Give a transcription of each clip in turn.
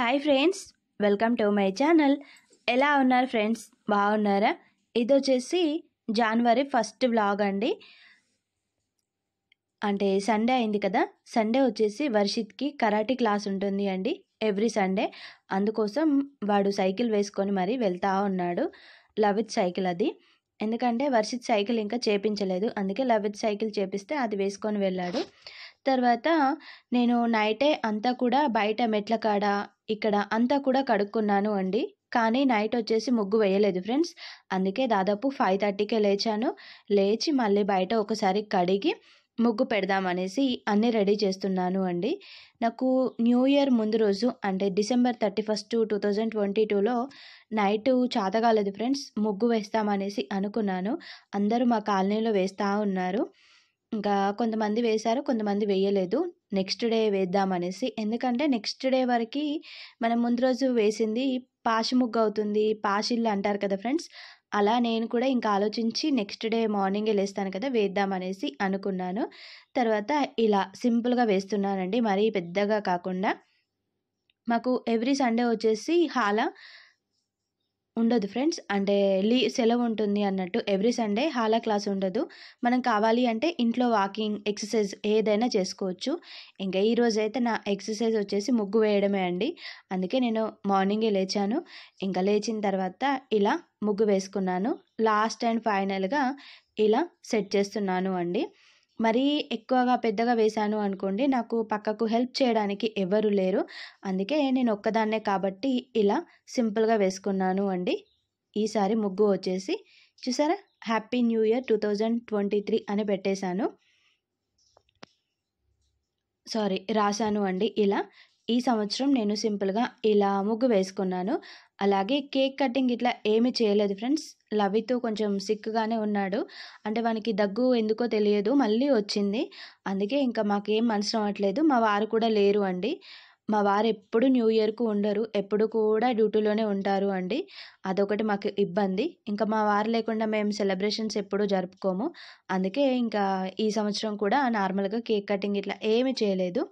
hi friends welcome to my channel ఎలా ఉన్నారు friends బాగున్నారా ఇది వచ్చేసి జనవరి ఫస్ట్ బ్లాగ్ అండి అంటే సండే అయింది కదా సండే వచ్చేసి వర్షిత్కి కరాటీ క్లాస్ ఉంటుంది అండి ఎవ్రీ సండే అందుకోసం వాడు సైకిల్ వేసుకొని మరీ వెళ్తూ ఉన్నాడు లవిత్ సైకిల్ అది ఎందుకంటే వర్షిత్ సైకిల్ ఇంకా చేపించలేదు అందుకే లవిత్ సైకిల్ చేపిస్తే అది వేసుకొని వెళ్ళాడు తర్వాత నేను నైటే అంతా కూడా బయట మెట్ల కాడ ఇక్కడ అంతా కూడా కడుక్కున్నాను అండి కానీ నైట్ వచ్చేసి ముగ్గు వేయలేదు ఫ్రెండ్స్ అందుకే దాదాపు ఫైవ్ థర్టీకే లేచాను లేచి మళ్ళీ బయట ఒకసారి కడిగి ముగ్గు పెడదామనేసి అన్నీ రెడీ చేస్తున్నాను అండి నాకు న్యూ ఇయర్ ముందు రోజు అంటే December thirty first two thousand twenty టూలో నైట్ చాతగాలేదు ఫ్రెండ్స్ ముగ్గు వేస్తామనేసి అనుకున్నాను అందరూ మా కాలనీలో వేస్తూ ఉన్నారు ఇంకా కొంతమంది వేశారు కొంతమంది వేయలేదు నెక్స్ట్ డే వేద్దామనేసి ఎందుకంటే నెక్స్ట్ డే వరకు మనం ముందు రోజు వేసింది పాషి ముగ్గు అవుతుంది పాషిల్లు అంటారు కదా ఫ్రెండ్స్ అలా నేను కూడా ఇంకా ఆలోచించి నెక్స్ట్ డే మార్నింగే లేస్తాను కదా వేద్దామనేసి అనుకున్నాను తర్వాత ఇలా సింపుల్గా వేస్తున్నానండి మరీ పెద్దగా కాకుండా మాకు ఎవ్రీ సండే వచ్చేసి హాల ఉండదు ఫ్రెండ్స్ అంటే లీ సెలవు ఉంటుంది అన్నట్టు ఎవ్రీ సండే హాలా క్లాస్ ఉండదు మనం కావాలి అంటే ఇంట్లో వాకింగ్ ఎక్సర్సైజ్ ఏదైనా చేసుకోవచ్చు ఇంకా ఈరోజు అయితే నా ఎక్సర్సైజ్ వచ్చేసి ముగ్గు వేయడమే అండి అందుకే నేను మార్నింగే లేచాను ఇంకా లేచిన తర్వాత ఇలా ముగ్గు వేసుకున్నాను లాస్ట్ అండ్ ఫైనల్గా ఇలా సెట్ చేస్తున్నాను అండి మరీ ఎక్కువగా పెద్దగా వేశాను అనుకోండి నాకు పక్కకు హెల్ప్ చేయడానికి ఎవరు లేరు అందుకే నేను ఒక్కదాన్నే కాబట్టి ఇలా సింపుల్గా వేసుకున్నాను అండి ఈసారి ముగ్గు వచ్చేసి చూసారా happy new year two thousand twenty three అని పెట్టేశాను సారీ రాశాను అండి ఇలా ఈ సంవత్సరం నేను సింపుల్గా ఇలా ముగ్గు వేసుకున్నాను అలాగే కేక్ కటింగ్ ఇట్లా ఏమి చేయలేదు ఫ్రెండ్స్ లవితు కొంచెం సిక్గానే ఉన్నాడు అంటే వానికి దగ్గు ఎందుకో తెలియదు మళ్ళీ వచ్చింది అందుకే ఇంకా మాకేం మనసు అవ్వట్లేదు మా వారు కూడా లేరు అండి మా వారు ఎప్పుడు న్యూ ఇయర్కు ఉండరు ఎప్పుడు కూడా డ్యూటీలోనే ఉంటారు అండి అదొకటి మాకు ఇబ్బంది ఇంకా మా వారు లేకుండా మేము సెలబ్రేషన్స్ ఎప్పుడూ జరుపుకోము అందుకే ఇంకా ఈ సంవత్సరం కూడా నార్మల్గా కేక్ కటింగ్ ఇట్లా ఏమీ చేయలేదు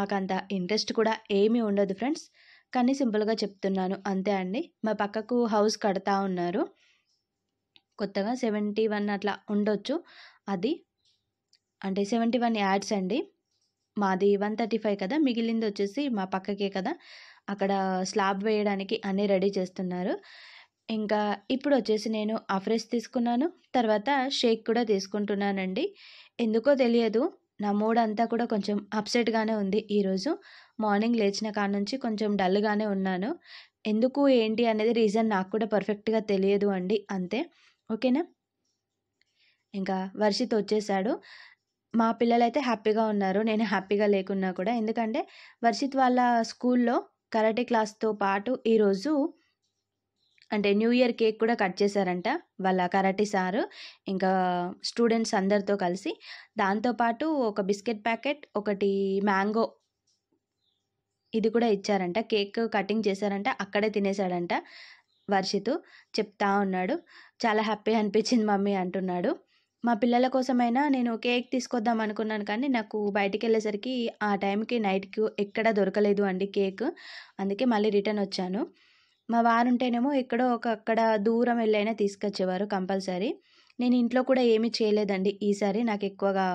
మాకు అంత ఇంట్రెస్ట్ కూడా ఏమీ ఉండదు ఫ్రెండ్స్ కానీ సింపుల్గా చెప్తున్నాను అంతే అండి మా పక్కకు హౌస్ కడతా ఉన్నారు కొత్తగా సెవెంటీ వన్ అట్లా ఉండొచ్చు అది అంటే సెవెంటీ వన్ యాడ్స్ అండి మాది వన్ థర్టీ ఫైవ్ కదా మిగిలింది వచ్చేసి మా పక్కకే కదా అక్కడ స్లాబ్ వేయడానికి అన్నీ రెడీ చేస్తున్నారు ఇంకా ఇప్పుడు వచ్చేసి నేను అఫ్రెస్ తీసుకున్నాను తర్వాత షేక్ కూడా తీసుకుంటున్నానండి ఎందుకో తెలియదు నా మూడ్ అంతా కూడా కొంచెం అప్సెట్గానే ఉంది ఈరోజు మార్నింగ్ లేచిన కాడ నుంచి కొంచెం డల్గానే ఉన్నాను ఎందుకు ఏంటి అనేది రీజన్ నాకు కూడా పర్ఫెక్ట్గా తెలియదు అండి అంతే ఓకేనా ఇంకా వర్షిత్ వచ్చేసాడు మా పిల్లలైతే హ్యాపీగా ఉన్నారు నేను హ్యాపీగా లేకున్నా కూడా ఎందుకంటే వర్షిత్ వాళ్ళ స్కూల్లో కరాటే క్లాస్తో పాటు ఈరోజు అంటే న్యూ ఇయర్ కేక్ కూడా కట్ చేశారంట వాళ్ళ కరాటే సారు ఇంకా స్టూడెంట్స్ అందరితో కలిసి దాంతోపాటు ఒక బిస్కెట్ ప్యాకెట్ ఒకటి మ్యాంగో ఇది కూడా ఇచ్చారంట కేక్ కటింగ్ చేశారంట అక్కడే తినేశాడంట వర్షిత్ చెప్తా ఉన్నాడు చాలా హ్యాపీ అనిపించింది మమ్మీ అంటున్నాడు మా పిల్లల కోసమైనా నేను కేక్ తీసుకొద్దాం అనుకున్నాను కానీ నాకు బయటికి వెళ్ళేసరికి ఆ టైంకి నైట్కి ఎక్కడ దొరకలేదు అండి కేక్ అందుకే మళ్ళీ రిటర్న్ వచ్చాను మా వారు ఉంటేనేమో ఎక్కడో ఒక అక్కడ దూరం వెళ్ళైనా తీసుకొచ్చేవారు కంపల్సరీ నేను ఇంట్లో కూడా ఏమీ చేయలేదండి ఈసారి నాకు ఎక్కువగా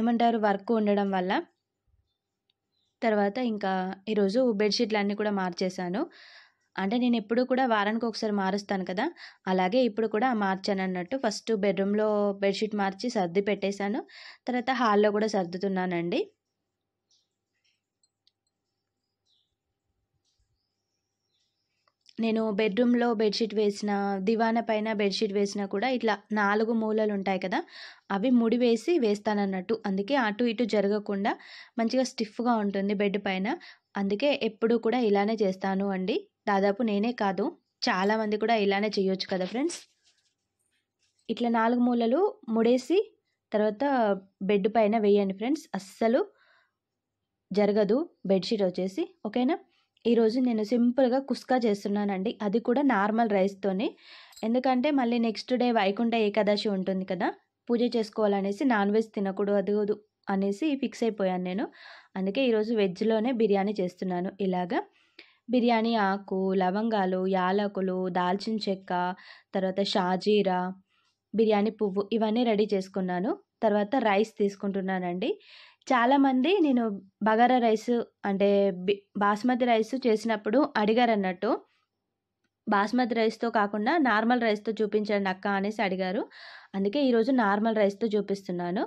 ఏమంటారు వర్క్ ఉండడం వల్ల తర్వాత ఇంకా ఈరోజు బెడ్షీట్లు అన్నీ కూడా మార్చేశాను అంటే నేను ఎప్పుడు కూడా వారానికి ఒకసారి మారుస్తాను కదా అలాగే ఇప్పుడు కూడా మార్చాను అన్నట్టు ఫస్ట్ బెడ్రూమ్లో బెడ్షీట్ మార్చి సర్ది పెట్టేశాను తర్వాత హాల్లో కూడా సర్దుతున్నానండి నేను బెడ్రూమ్లో బెడ్షీట్ వేసిన దివాన పైన బెడ్షీట్ వేసినా కూడా ఇట్లా నాలుగు మూలలు ఉంటాయి కదా అవి ముడి వేసి వేస్తానన్నట్టు అందుకే అటు ఇటు జరగకుండా మంచిగా స్టిఫ్గా ఉంటుంది బెడ్ పైన అందుకే ఎప్పుడూ కూడా ఇలానే చేస్తాను అండి దాదాపు నేనే కాదు చాలామంది కూడా ఇలానే చేయొచ్చు కదా ఫ్రెండ్స్ ఇట్లా నాలుగు మూలలు ముడేసి తర్వాత బెడ్ పైన వేయండి ఫ్రెండ్స్ అస్సలు జరగదు బెడ్షీట్ వచ్చేసి ఓకేనా ఈరోజు నేను సింపుల్గా కుస్కా చేస్తున్నానండి అది కూడా నార్మల్ రైస్తోని ఎందుకంటే మళ్ళీ నెక్స్ట్ డే వైకుంఠ ఏకాదశి ఉంటుంది కదా పూజ చేసుకోవాలనేసి నాన్ వెజ్ తినకూడదు అనేసి ఫిక్స్ అయిపోయాను నేను అందుకే ఈరోజు వెజ్లోనే బిర్యానీ చేస్తున్నాను ఇలాగా బిర్యానీ ఆకు లవంగాలు యాలకులు దాల్చిన చెక్క తర్వాత షాజీరా బిర్యానీ పువ్వు ఇవన్నీ రెడీ చేసుకున్నాను తర్వాత రైస్ తీసుకుంటున్నానండి చాలామంది నేను బగారా రైస్ అంటే బాస్మతి రైస్ చేసినప్పుడు అడిగారు అన్నట్టు బాస్మతి రైస్తో కాకుండా నార్మల్ రైస్తో చూపించండి అక్క అనేసి అడిగారు అందుకే ఈరోజు నార్మల్ రైస్తో చూపిస్తున్నాను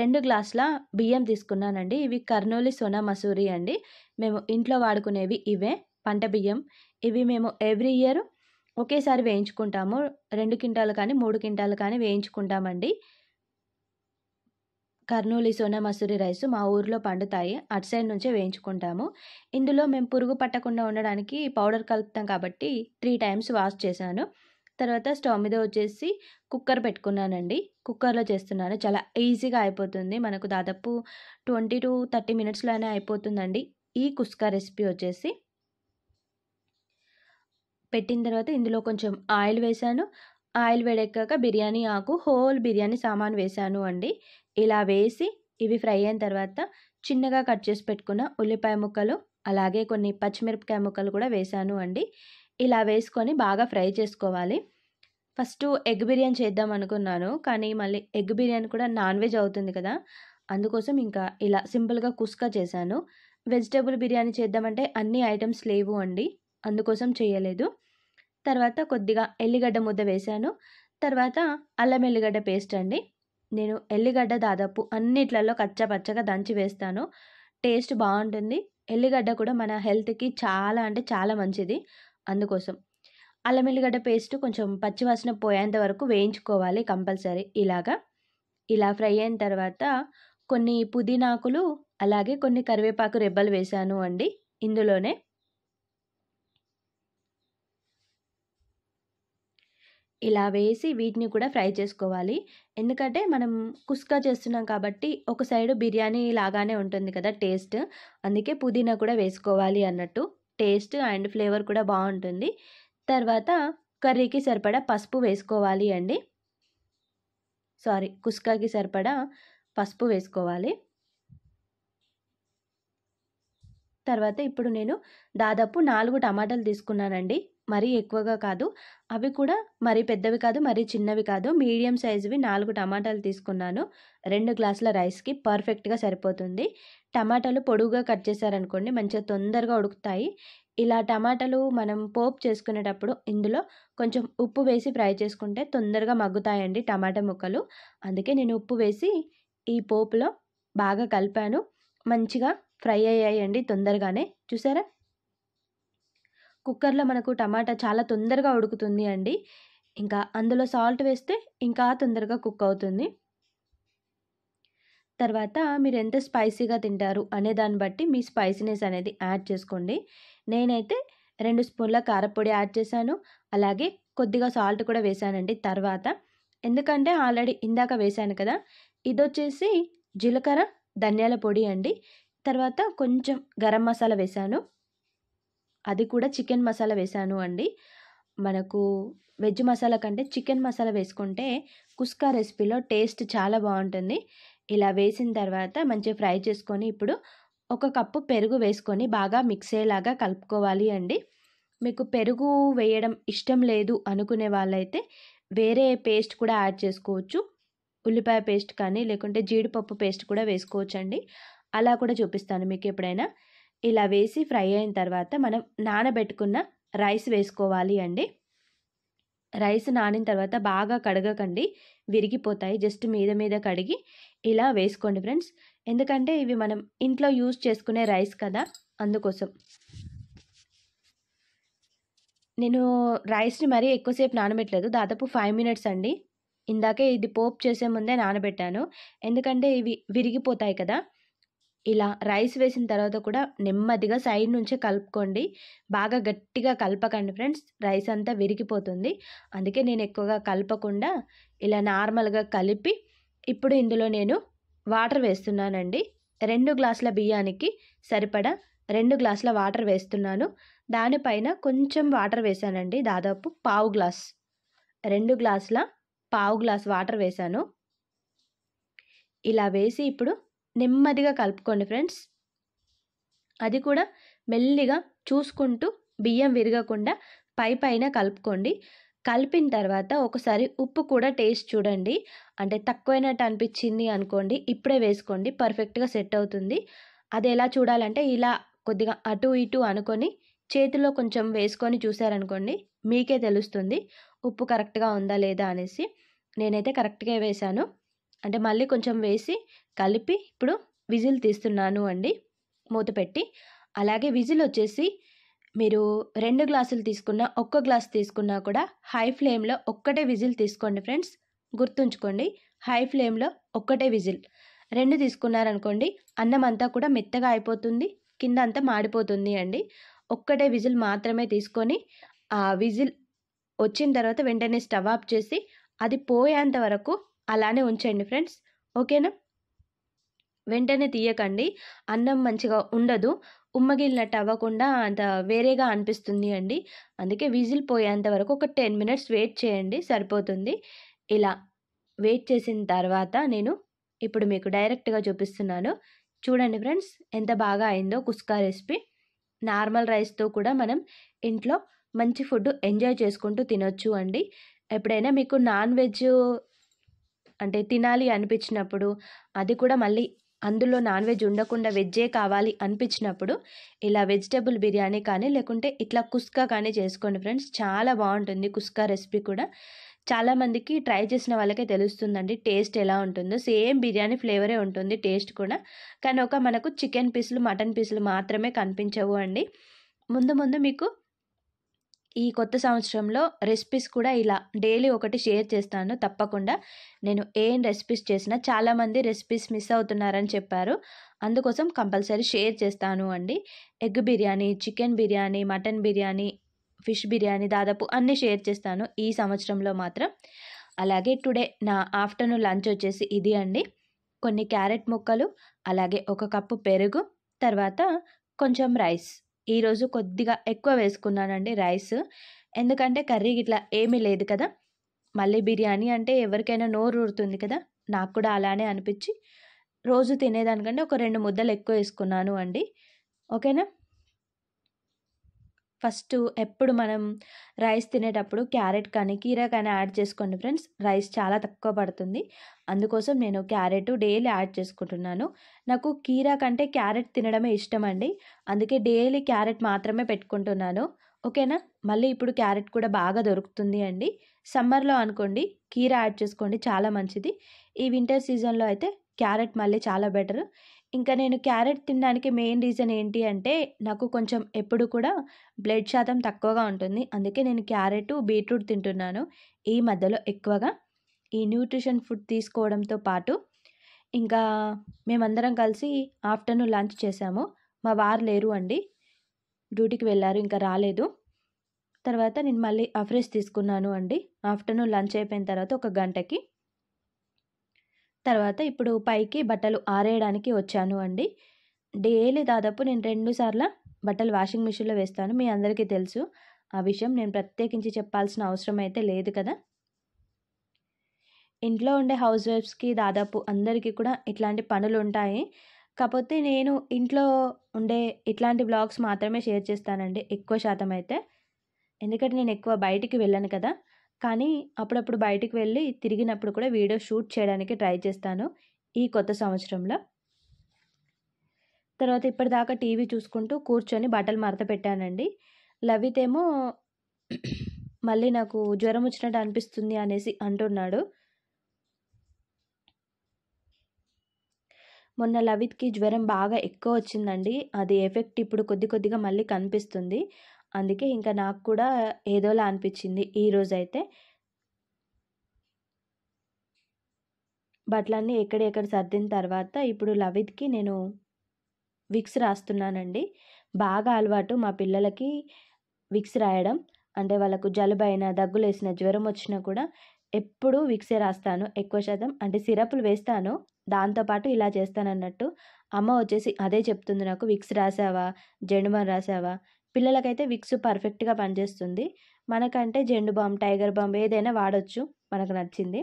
రెండు గ్లాసుల బియ్యం తీసుకున్నానండి ఇవి కర్నూలి సోనా మసూరి అండి మేము ఇంట్లో వాడుకునేవి ఇవే పంట బియ్యం ఇవి మేము ఎవ్రీ ఇయర్ ఒకేసారి వేయించుకుంటాము రెండు క్వింటాలు కానీ మూడు క్వింటాలు కానీ వేయించుకుంటామండి కర్నూలు సోనా మసూరి రైస్ మా ఊర్లో పండుతాయి అటు సైడ్ నుంచే వేయించుకుంటాము ఇందులో మేము పురుగు పట్టకుండా ఉండడానికి పౌడర్ కలుపుతాం కాబట్టి త్రీ టైమ్స్ వాష్ చేశాను తర్వాత స్టవ్ మీద వచ్చేసి కుక్కర్ పెట్టుకున్నానండి కుక్కర్లో చేస్తున్నాను చాలా ఈజీగా అయిపోతుంది మనకు దాదాపు ట్వంటీ టు థర్టీ మినిట్స్లోనే అయిపోతుందండి ఈ కుస్కా రెసిపీ వచ్చేసి పెట్టిన తర్వాత ఇందులో కొంచెం ఆయిల్ వేశాను ఆయిల్ వేడెక్కాక బిర్యానీ ఆకు హోల్ బిర్యానీ సామాన్ వేశాను అండి ఇలా వేసి ఇవి ఫ్రై అయిన తర్వాత చిన్నగా కట్ చేసి పెట్టుకున్న ఉల్లిపాయ ముక్కలు అలాగే కొన్ని పచ్చిమిరపకాయ ముక్కలు కూడా వేశాను అండి ఇలా వేసుకొని బాగా ఫ్రై చేసుకోవాలి ఫస్ట్ ఎగ్ బిర్యానీ చేద్దాం అనుకున్నాను కానీ మళ్ళీ ఎగ్ బిర్యానీ కూడా నాన్ వెజ్ అవుతుంది కదా అందుకోసం ఇంకా ఇలా సింపుల్గా కుస్కా చేశాను వెజిటేబుల్ బిర్యానీ చేద్దామంటే అన్ని ఐటమ్స్ లేవు అండి అందుకోసం చేయలేదు తర్వాత కొద్దిగా ఎల్లిగడ్డ ముద్ద వేశాను తర్వాత అల్లం ఎల్లిగడ్డ పేస్ట్ అండి నేను ఎల్లిగడ్డ దాదాపు అన్నిట్లలో కచ్చపచ్చగా దంచి వేస్తాను టేస్ట్ బాగుంటుంది ఎల్లిగడ్డ కూడా మన హెల్త్కి చాలా అంటే చాలా మంచిది అందుకోసం అల్లం ఎల్లిగడ్డ పేస్ట్ కొంచెం పచ్చివాసన పోయేంత వరకు వేయించుకోవాలి కంపల్సరీ ఇలాగా ఇలా ఫ్రై అయిన తర్వాత కొన్ని పుదీనాకులు అలాగే కొన్ని కరివేపాకు రెబ్బలు వేశాను అండి ఇందులోనే ఇలా వేసి వీటిని కూడా ఫ్రై చేసుకోవాలి ఎందుకంటే మనం కుస్కా చేస్తున్నాం కాబట్టి ఒక సైడు బిర్యానీ లాగానే ఉంటుంది కదా టేస్ట్ అందుకే పుదీనా కూడా వేసుకోవాలి అన్నట్టు టేస్ట్ అండ్ ఫ్లేవర్ కూడా బాగుంటుంది తర్వాత కర్రీకి సరిపడా పసుపు వేసుకోవాలి అండి సారీ కుస్కాకి సరిపడా పసుపు వేసుకోవాలి తర్వాత ఇప్పుడు నేను దాదాపు నాలుగు టమాటాలు తీసుకున్నానండి మరీ ఎక్కువగా కాదు అవి కూడా మరీ పెద్దవి కాదు మరీ చిన్నవి కాదు మీడియం సైజువి నాలుగు టమాటాలు తీసుకున్నాను రెండు గ్లాసుల రైస్కి పర్ఫెక్ట్గా సరిపోతుంది టమాటాలు పొడుగుగా కట్ చేశారనుకోండి మంచిగా తొందరగా ఉడుకుతాయి ఇలా టమాటాలు మనం పోపు చేసుకునేటప్పుడు ఇందులో కొంచెం ఉప్పు వేసి ఫ్రై చేసుకుంటే తొందరగా మగ్గుతాయండి టమాటా ముక్కలు అందుకే నేను ఉప్పు వేసి ఈ పోపులో బాగా కలిపాను మంచిగా ఫ్రై అయ్యాయండి తొందరగానే చూసారా కుక్కర్లో మనకు టమాటా చాలా తొందరగా ఉడుకుతుంది అండి ఇంకా అందులో సాల్ట్ వేస్తే ఇంకా తొందరగా కుక్ అవుతుంది తర్వాత మీరు ఎంత స్పైసీగా తింటారు అనే దాన్ని బట్టి మీ స్పైసీనెస్ అనేది యాడ్ చేసుకోండి నేనైతే రెండు స్పూన్ల కారపొడి యాడ్ చేశాను అలాగే కొద్దిగా సాల్ట్ కూడా వేశానండి తర్వాత ఎందుకంటే ఆల్రెడీ ఇందాక వేశాను కదా ఇది వచ్చేసి జీలకర్ర ధనియాల పొడి అండి తర్వాత కొంచెం గరం మసాలా వేశాను అది కూడా చికెన్ మసాలా వేసాను అండి మనకు వెజ్ మసాలా కంటే చికెన్ మసాలా వేసుకుంటే కుస్కా రెసిపీలో టేస్ట్ చాలా బాగుంటుంది ఇలా వేసిన తర్వాత మంచిగా ఫ్రై చేసుకొని ఇప్పుడు ఒక కప్పు పెరుగు వేసుకొని బాగా మిక్స్ అయ్యేలాగా కలుపుకోవాలి అండి మీకు పెరుగు వేయడం ఇష్టం లేదు అనుకునే వాళ్ళైతే వేరే పేస్ట్ కూడా యాడ్ చేసుకోవచ్చు ఉల్లిపాయ పేస్ట్ కానీ లేకుంటే జీడిపప్పు పేస్ట్ కూడా వేసుకోవచ్చు అండి అలా కూడా చూపిస్తాను మీకు ఎప్పుడైనా ఇలా వేసి ఫ్రై అయిన తర్వాత మనం నానబెట్టుకున్న రైస్ వేసుకోవాలి అండి రైస్ నానిన తర్వాత బాగా కడగకండి విరిగిపోతాయి జస్ట్ మీద మీద కడిగి ఇలా వేసుకోండి ఫ్రెండ్స్ ఎందుకంటే ఇవి మనం ఇంట్లో యూజ్ చేసుకునే రైస్ కదా అందుకోసం నేను రైస్ని మరీ ఎక్కువసేపు నానబెట్టలేదు దాదాపు ఫైవ్ మినిట్స్ అండి ఇందాకే ఇది పోపు చేసే ముందే నానబెట్టాను ఎందుకంటే ఇవి విరిగిపోతాయి కదా ఇలా రైస్ వేసిన తర్వాత కూడా నెమ్మదిగా సైడ్ నుంచే కలుపుకోండి బాగా గట్టిగా కలపకండి ఫ్రెండ్స్ రైస్ అంతా విరిగిపోతుంది అందుకే నేను ఎక్కువగా కలపకుండా ఇలా నార్మల్గా కలిపి ఇప్పుడు ఇందులో నేను వాటర్ వేస్తున్నానండి రెండు గ్లాసుల బియ్యానికి సరిపడా రెండు గ్లాసుల వాటర్ వేస్తున్నాను దానిపైన కొంచెం వాటర్ వేసానండి దాదాపు పావు గ్లాస్ రెండు గ్లాసుల పావు గ్లాస్ వాటర్ వేసాను ఇలా వేసి ఇప్పుడు నెమ్మదిగా కలుపుకోండి ఫ్రెండ్స్ అది కూడా మెల్లిగా చూసుకుంటూ బియ్యం విరగకుండా పై పైన కలుపుకోండి కలిపిన తర్వాత ఒకసారి ఉప్పు కూడా టేస్ట్ చూడండి అంటే తక్కువైనట్టు అనిపించింది అనుకోండి ఇప్పుడే వేసుకోండి పర్ఫెక్ట్గా సెట్ అవుతుంది అది ఎలా చూడాలంటే ఇలా కొద్దిగా అటు ఇటు అనుకొని చేతిలో కొంచెం వేసుకొని చూసారనుకోండి మీకే తెలుస్తుంది ఉప్పు కరెక్ట్గా ఉందా లేదా అనేసి నేనైతే కరెక్ట్గా వేశాను అంటే మళ్ళీ కొంచెం వేసి కలిపి ఇప్పుడు విజిల్ తీస్తున్నాను అండి మూత పెట్టి అలాగే విజిల్ వచ్చేసి మీరు రెండు గ్లాసులు తీసుకున్నా ఒక్క గ్లాస్ తీసుకున్నా కూడా హై ఫ్లేమ్లో ఒక్కటే విజిల్ తీసుకోండి ఫ్రెండ్స్ గుర్తుంచుకోండి హై ఫ్లేమ్లో ఒక్కటే విజిల్ రెండు తీసుకున్నారనుకోండి అన్నం అంతా కూడా మెత్తగా అయిపోతుంది కింద అంతా మాడిపోతుంది అండి ఒక్కటే విజిల్ మాత్రమే తీసుకొని ఆ విజిల్ వచ్చిన తర్వాత వెంటనే స్టవ్ ఆఫ్ చేసి అది పోయేంత వరకు అలానే ఉంచండి ఫ్రెండ్స్ ఓకేనా వెంటనే తీయకండి అన్నం మంచిగా ఉండదు ఉమ్మగిలినట్టు అవ్వకుండా అంత వేరేగా అనిపిస్తుంది అండి అందుకే విజిల్ పోయేంత వరకు ఒక టెన్ మినిట్స్ వెయిట్ చేయండి సరిపోతుంది ఇలా వెయిట్ చేసిన తర్వాత నేను ఇప్పుడు మీకు డైరెక్ట్గా చూపిస్తున్నాను చూడండి ఫ్రెండ్స్ ఎంత బాగా అయిందో కుస్కా రెసిపీ నార్మల్ రైస్తో కూడా మనం ఇంట్లో మంచి ఫుడ్ ఎంజాయ్ చేసుకుంటూ తినొచ్చు అండి ఎప్పుడైనా మీకు నాన్ వెజ్ అంటే తినాలి అనిపించినప్పుడు అది కూడా మళ్ళీ అందులో నాన్ వెజ్ ఉండకుండా వెజ్జే కావాలి అనిపించినప్పుడు ఇలా వెజిటేబుల్ బిర్యానీ కానీ లేకుంటే ఇట్లా కుస్కా కానీ చేసుకోండి ఫ్రెండ్స్ చాలా బాగుంటుంది కుస్కా రెసిపీ కూడా చాలామందికి ట్రై చేసిన వాళ్ళకే తెలుస్తుందండి టేస్ట్ ఎలా ఉంటుందో సేమ్ బిర్యానీ ఫ్లేవరే ఉంటుంది టేస్ట్ కూడా కానీ ఒక మనకు చికెన్ పీసులు మటన్ పీసులు మాత్రమే కనిపించవు అండి ముందు ముందు మీకు ఈ కొత్త సంవత్సరంలో రెసిపీస్ కూడా ఇలా డైలీ ఒకటి షేర్ చేస్తాను తప్పకుండా నేను ఏం రెసిపీస్ చేసినా చాలామంది రెసిపీస్ మిస్ అవుతున్నారని చెప్పారు అందుకోసం కంపల్సరీ షేర్ చేస్తాను అండి egg biryani chicken biryani mutton biryani fish biryani దాదాపు అన్నీ షేర్ చేస్తాను ఈ సంవత్సరంలో మాత్రం అలాగే టుడే నా ఆఫ్టర్నూన్ లంచ్ వచ్చేసి ఇది అండి కొన్ని క్యారెట్ ముక్కలు అలాగే ఒక కప్పు పెరుగు తర్వాత కొంచెం రైస్ ఈరోజు కొద్దిగా ఎక్కువ వేసుకున్నానండి రైస్ ఎందుకంటే కర్రీ ఇట్లా ఏమీ లేదు కదా మళ్ళీ బిర్యానీ అంటే ఎవరికైనా నోరు ఊరుతుంది కదా నాకు కూడా అలానే అనిపించి రోజు తినేదానికంటే ఒక రెండు ముద్దలు ఎక్కువ వేసుకున్నాను అండి ఓకేనా ఫస్ట్ ఎప్పుడు మనం రైస్ తినేటప్పుడు క్యారెట్ కానీ కీరా కానీ యాడ్ చేసుకోండి ఫ్రెండ్స్ రైస్ చాలా తక్కువ పడుతుంది అందుకోసం నేను క్యారెట్ డైలీ యాడ్ చేసుకుంటున్నాను నాకు కీరా కంటే క్యారెట్ తినడమే ఇష్టం అండి అందుకే డైలీ క్యారెట్ మాత్రమే పెట్టుకుంటున్నాను ఓకేనా మళ్ళీ ఇప్పుడు క్యారెట్ కూడా బాగా దొరుకుతుంది అండి సమ్మర్లో అనుకోండి కీరా యాడ్ చేసుకోండి చాలా మంచిది ఈ వింటర్ సీజన్లో అయితే క్యారెట్ మళ్ళీ చాలా బెటర్ ఇంకా నేను క్యారెట్ తినడానికి మెయిన్ రీజన్ ఏంటి అంటే నాకు కొంచెం ఎప్పుడు కూడా బ్లడ్ శాతం తక్కువగా ఉంటుంది అందుకే నేను క్యారెట్ బీట్రూట్ తింటున్నాను ఈ మధ్యలో ఎక్కువగా ఈ న్యూట్రిషన్ ఫుడ్ తీసుకోవడంతో పాటు ఇంకా మేమందరం కలిసి ఆఫ్టర్నూన్ లంచ్ చేశాము మా వారు లేరు అండి డ్యూటీకి వెళ్ళారు ఇంకా రాలేదు తర్వాత నేను మళ్ళీ అఫ్రెష్ తీసుకున్నాను అండి ఆఫ్టర్నూన్ లంచ్ అయిపోయిన తర్వాత ఒక గంటకి తర్వాత ఇప్పుడు పైకి బట్టలు ఆరేయడానికి వచ్చాను అండి డైలీ దాదాపు నేను రెండు సార్ల బట్టలు వాషింగ్ మిషన్లో వేస్తాను మీ అందరికీ తెలుసు ఆ విషయం నేను ప్రత్యేకించి చెప్పాల్సిన అవసరం అయితే లేదు కదా ఇంట్లో ఉండే హౌస్ వైఫ్స్కి దాదాపు అందరికీ కూడా ఇట్లాంటి పనులు ఉంటాయి కాకపోతే నేను ఇంట్లో ఉండే ఇట్లాంటి బ్లాగ్స్ మాత్రమే షేర్ చేస్తానండి ఎక్కువ శాతం అయితే ఎందుకంటే నేను ఎక్కువ బయటికి వెళ్ళాను కదా కానీ అప్పుడప్పుడు బయటికి వెళ్ళి తిరిగినప్పుడు కూడా వీడియో షూట్ చేయడానికి ట్రై చేస్తాను ఈ కొత్త సంవత్సరంలో తర్వాత ఇప్పటిదాకా టీవీ చూసుకుంటూ కూర్చొని బట్టలు మరత పెట్టానండి లవితేమో మళ్ళీ నాకు జ్వరం వచ్చినట్టు అనిపిస్తుంది అనేసి అంటున్నాడు మొన్న లవిత్కి జ్వరం బాగా ఎక్కువ వచ్చిందండి అది ఎఫెక్ట్ ఇప్పుడు కొద్ది కొద్దిగా మళ్ళీ కనిపిస్తుంది అందుకే ఇంకా నాకు కూడా ఏదోలా అనిపించింది ఈరోజైతే బట్టలన్నీ ఎక్కడెక్కడ సర్దిన తర్వాత ఇప్పుడు లవిత్కి నేను విక్స్ రాస్తున్నానండి బాగా అలవాటు మా పిల్లలకి విక్స్ రాయడం అంటే వాళ్ళకు జలుబు అయినా దగ్గులు వేసిన జ్వరం వచ్చినా కూడా ఎప్పుడూ విక్సే రాస్తాను ఎక్కువ శాతం అంటే సిరప్లు వేస్తాను దాంతోపాటు ఇలా చేస్తానన్నట్టు అమ్మ వచ్చేసి అదే చెప్తుంది నాకు విక్స్ రాసావా జెండుమన్ రాసావా పిల్లలకైతే విక్స్ పర్ఫెక్ట్గా పనిచేస్తుంది మనకంటే జెండు బామ్ టైగర్ బామ్ ఏదైనా వాడచ్చు మనకు నచ్చింది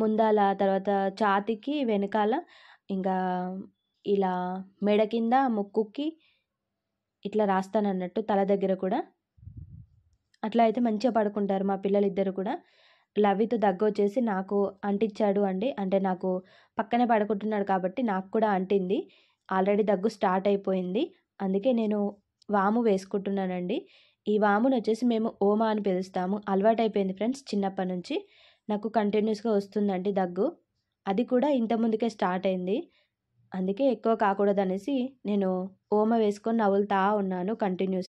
ముందాల తర్వాత ఛాతికి వెనకాల ఇంకా ఇలా మెడ కింద ముక్కుకి ఇట్లా రాస్తాను అన్నట్టు తల దగ్గర కూడా అట్లా అయితే మంచిగా పడుకుంటారు మా పిల్లలు ఇద్దరు కూడా లవితో దగ్గొచ్చేసి నాకు అంటించాడు అండి అంటే నాకు పక్కనే పడుకుంటున్నాడు కాబట్టి నాకు కూడా అంటింది ఆల్రెడీ దగ్గు స్టార్ట్ అయిపోయింది అందుకే నేను వాము వేసుకుంటున్నానండి ఈ వామును వచ్చేసి మేము ఓమా అని పిలుస్తాము అలవాటైపోయింది ఫ్రెండ్స్ చిన్నప్పటి నుంచి నాకు కంటిన్యూస్గా వస్తుందండి దగ్గు అది కూడా ఇంత ముందుకే స్టార్ట్ అయింది అందుకే ఎక్కువ కాకూడదనేసి నేను ఓమ వేసుకొని నవ్వులుతా ఉన్నాను కంటిన్యూస్